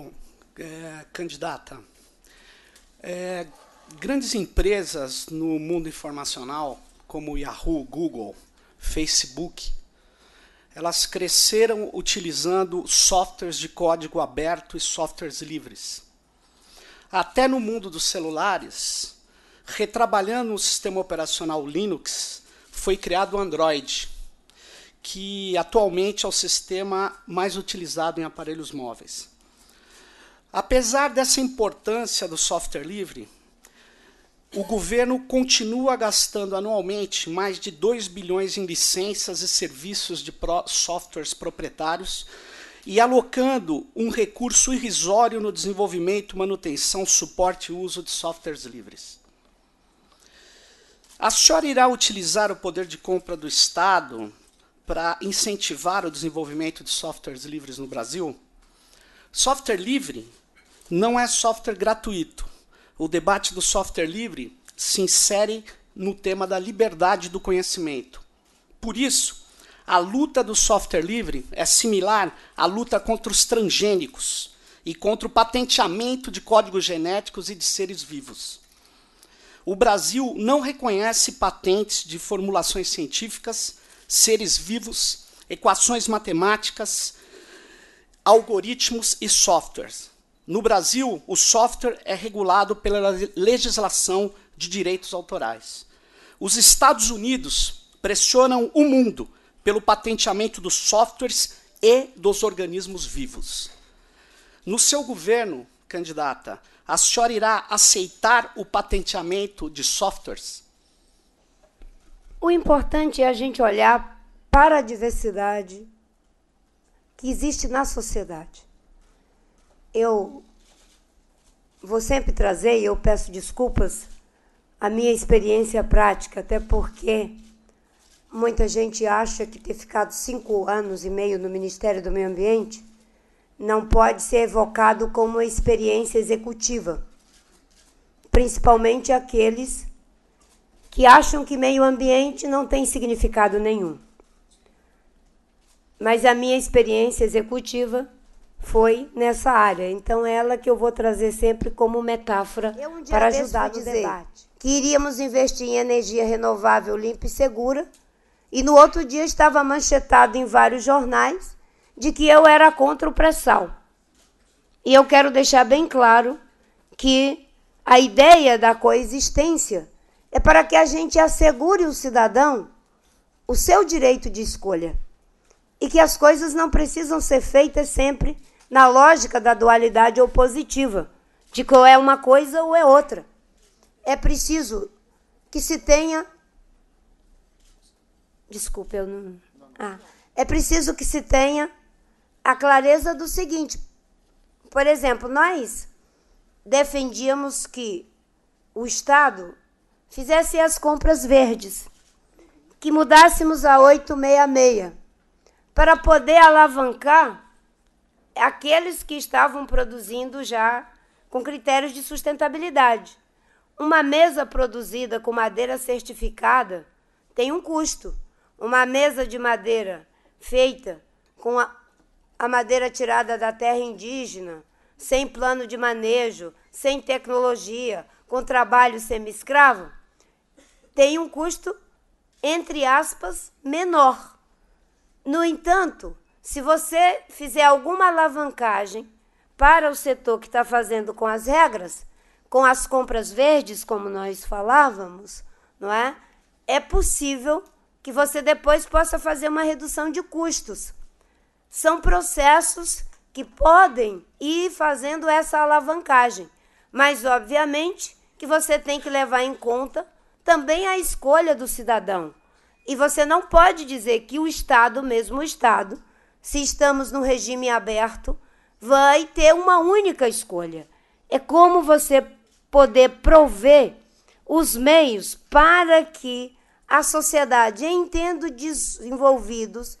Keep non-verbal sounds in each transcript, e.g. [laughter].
Bom, é, candidata, é, grandes empresas no mundo informacional, como Yahoo, Google, Facebook, elas cresceram utilizando softwares de código aberto e softwares livres. Até no mundo dos celulares, retrabalhando o sistema operacional Linux, foi criado o Android, que atualmente é o sistema mais utilizado em aparelhos móveis. Apesar dessa importância do software livre, o governo continua gastando anualmente mais de 2 bilhões em licenças e serviços de softwares proprietários e alocando um recurso irrisório no desenvolvimento, manutenção, suporte e uso de softwares livres. A senhora irá utilizar o poder de compra do Estado para incentivar o desenvolvimento de softwares livres no Brasil? Software livre não é software gratuito. O debate do software livre se insere no tema da liberdade do conhecimento. Por isso, a luta do software livre é similar à luta contra os transgênicos e contra o patenteamento de códigos genéticos e de seres vivos. O Brasil não reconhece patentes de formulações científicas, seres vivos, equações matemáticas, algoritmos e softwares. No Brasil, o software é regulado pela legislação de direitos autorais. Os Estados Unidos pressionam o mundo pelo patenteamento dos softwares e dos organismos vivos. No seu governo, candidata, a senhora irá aceitar o patenteamento de softwares? O importante é a gente olhar para a diversidade que existe na sociedade. Eu vou sempre trazer, e eu peço desculpas, a minha experiência prática, até porque muita gente acha que ter ficado cinco anos e meio no Ministério do Meio Ambiente não pode ser evocado como uma experiência executiva, principalmente aqueles que acham que meio ambiente não tem significado nenhum. Mas a minha experiência executiva foi nessa área. Então, ela que eu vou trazer sempre como metáfora um para ajudar no debate. Que iríamos investir em energia renovável limpa e segura. E no outro dia estava manchetado em vários jornais de que eu era contra o pré-sal. E eu quero deixar bem claro que a ideia da coexistência é para que a gente assegure o cidadão o seu direito de escolha e que as coisas não precisam ser feitas sempre na lógica da dualidade opositiva, de que ou é uma coisa ou é outra. É preciso que se tenha. Desculpa, eu não. Ah, é preciso que se tenha a clareza do seguinte. Por exemplo, nós defendíamos que o Estado fizesse as compras verdes, que mudássemos a 866 para poder alavancar aqueles que estavam produzindo já com critérios de sustentabilidade. Uma mesa produzida com madeira certificada tem um custo. Uma mesa de madeira feita com a, a madeira tirada da terra indígena, sem plano de manejo, sem tecnologia, com trabalho semi-escravo, tem um custo, entre aspas, menor. No entanto, se você fizer alguma alavancagem para o setor que está fazendo com as regras, com as compras verdes, como nós falávamos, não é? É possível que você depois possa fazer uma redução de custos. São processos que podem ir fazendo essa alavancagem, mas obviamente que você tem que levar em conta também a escolha do cidadão. E você não pode dizer que o Estado, mesmo é o Estado, se estamos no regime aberto, vai ter uma única escolha. É como você poder prover os meios para que a sociedade entenda desenvolvidos,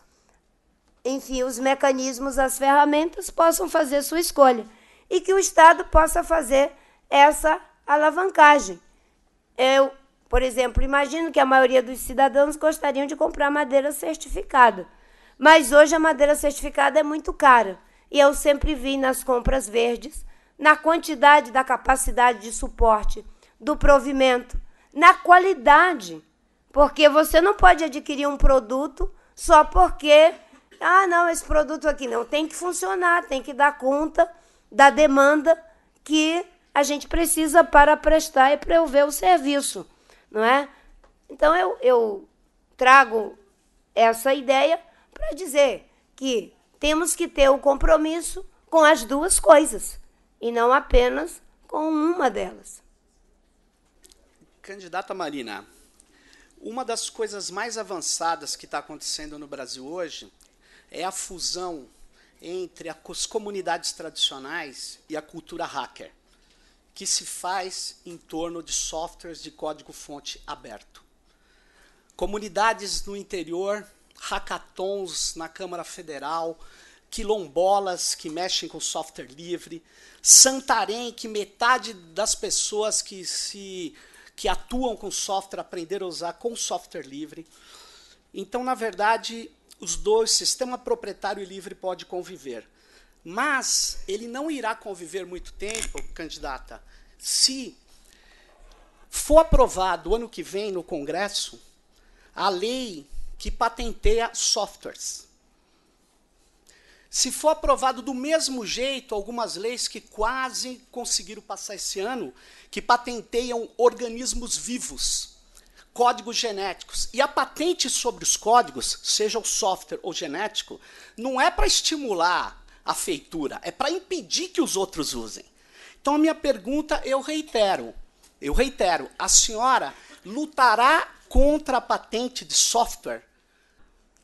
enfim, os mecanismos, as ferramentas possam fazer sua escolha e que o Estado possa fazer essa alavancagem. Eu por exemplo, imagino que a maioria dos cidadãos gostariam de comprar madeira certificada. Mas hoje a madeira certificada é muito cara. E eu sempre vi nas compras verdes, na quantidade da capacidade de suporte, do provimento, na qualidade. Porque você não pode adquirir um produto só porque, ah, não, esse produto aqui não. Tem que funcionar, tem que dar conta da demanda que a gente precisa para prestar e prever o serviço não é? Então eu, eu trago essa ideia para dizer que temos que ter o compromisso com as duas coisas e não apenas com uma delas. Candidata Marina, uma das coisas mais avançadas que está acontecendo no Brasil hoje é a fusão entre as comunidades tradicionais e a cultura hacker que se faz em torno de softwares de código-fonte aberto. Comunidades no interior, hackathons na Câmara Federal, quilombolas que mexem com software livre, Santarém, que metade das pessoas que, se, que atuam com software aprenderam a usar com software livre. Então, na verdade, os dois, sistema proprietário e livre, pode conviver. Mas ele não irá conviver muito tempo, candidata, se for aprovado ano que vem no Congresso a lei que patenteia softwares. Se for aprovado do mesmo jeito algumas leis que quase conseguiram passar esse ano, que patenteiam organismos vivos, códigos genéticos. E a patente sobre os códigos, seja o software ou genético, não é para estimular a feitura, é para impedir que os outros usem. Então a minha pergunta eu reitero, eu reitero, a senhora lutará contra a patente de software?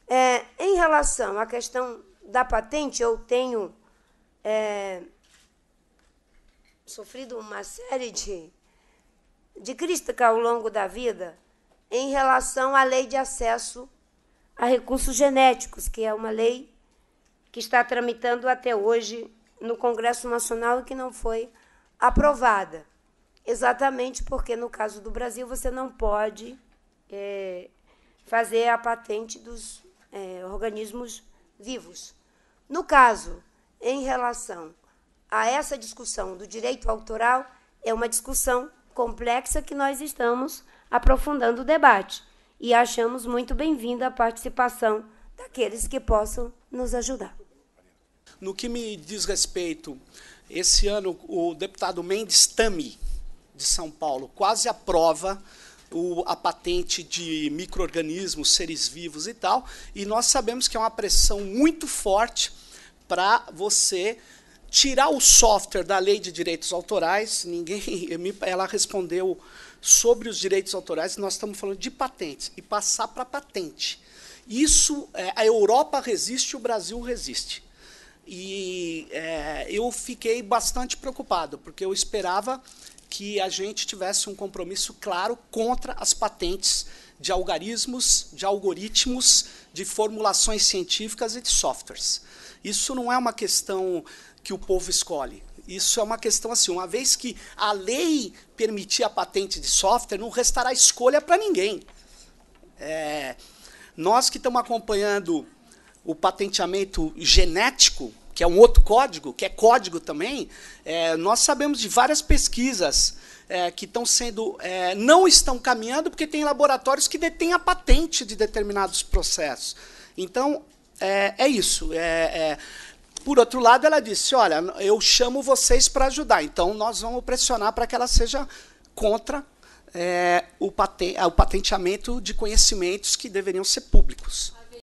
É, em relação à questão da patente, eu tenho é, sofrido uma série de, de crítica ao longo da vida em relação à lei de acesso a recursos genéticos, que é uma lei que está tramitando até hoje no Congresso Nacional e que não foi aprovada. Exatamente porque, no caso do Brasil, você não pode é, fazer a patente dos é, organismos vivos. No caso, em relação a essa discussão do direito autoral, é uma discussão complexa que nós estamos aprofundando o debate e achamos muito bem-vinda a participação daqueles que possam nos ajudar. No que me diz respeito, esse ano o deputado Mendes Tami, de São Paulo, quase aprova o, a patente de micro-organismos, seres vivos e tal, e nós sabemos que é uma pressão muito forte para você tirar o software da lei de direitos autorais. Ninguém, [laughs] ela respondeu sobre os direitos autorais. Nós estamos falando de patentes e passar para patente. Isso, é, a Europa resiste, o Brasil resiste. E é, eu fiquei bastante preocupado, porque eu esperava que a gente tivesse um compromisso claro contra as patentes de algarismos, de algoritmos, de formulações científicas e de softwares. Isso não é uma questão que o povo escolhe. Isso é uma questão assim, uma vez que a lei permitir a patente de software, não restará escolha para ninguém. É, nós que estamos acompanhando o patenteamento genético, que é um outro código, que é código também, é, nós sabemos de várias pesquisas é, que estão sendo, é, não estão caminhando porque tem laboratórios que detêm a patente de determinados processos. Então é, é isso. É, é. Por outro lado, ela disse: olha, eu chamo vocês para ajudar, então nós vamos pressionar para que ela seja contra o, paten o patenteamento de conhecimentos que deveriam ser públicos.